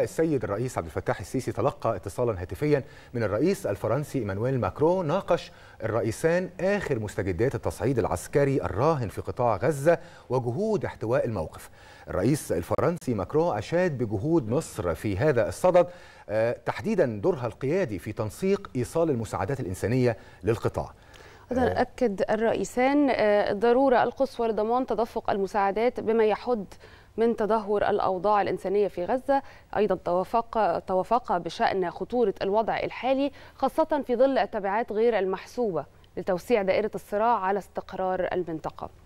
السيد الرئيس عبد الفتاح السيسي تلقى اتصالا هاتفيا من الرئيس الفرنسي ايمانويل ماكرون ناقش الرئيسان اخر مستجدات التصعيد العسكري الراهن في قطاع غزه وجهود احتواء الموقف. الرئيس الفرنسي ماكرون اشاد بجهود مصر في هذا الصدد آه، تحديدا دورها القيادي في تنسيق ايصال المساعدات الانسانيه للقطاع. آه. أكد الرئيسان آه، الضرورة القصوى لضمان تدفق المساعدات بما يحد من تدهور الأوضاع الإنسانية في غزة أيضا توافق, توافق بشأن خطورة الوضع الحالي خاصة في ظل التبعات غير المحسوبة لتوسيع دائرة الصراع على استقرار المنطقة